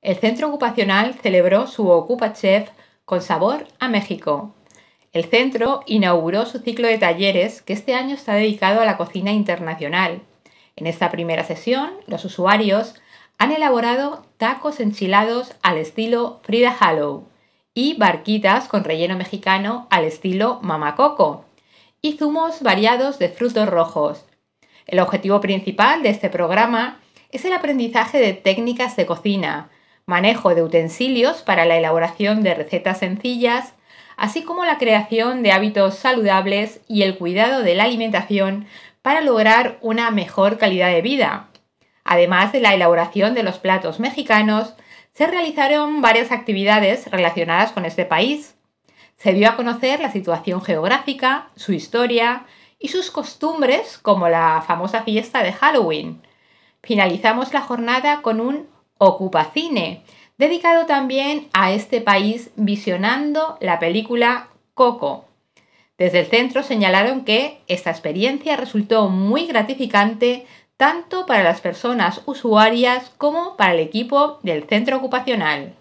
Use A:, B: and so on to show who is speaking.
A: El centro ocupacional celebró su OcupaChef con sabor a México. El centro inauguró su ciclo de talleres que este año está dedicado a la cocina internacional. En esta primera sesión, los usuarios han elaborado tacos enchilados al estilo Frida Hallow y barquitas con relleno mexicano al estilo Mamacoco y zumos variados de frutos rojos. El objetivo principal de este programa es el aprendizaje de técnicas de cocina, manejo de utensilios para la elaboración de recetas sencillas, así como la creación de hábitos saludables y el cuidado de la alimentación para lograr una mejor calidad de vida. Además de la elaboración de los platos mexicanos, se realizaron varias actividades relacionadas con este país. Se dio a conocer la situación geográfica, su historia y sus costumbres como la famosa fiesta de Halloween. Finalizamos la jornada con un Ocupa Cine, dedicado también a este país visionando la película Coco. Desde el centro señalaron que esta experiencia resultó muy gratificante tanto para las personas usuarias como para el equipo del centro ocupacional.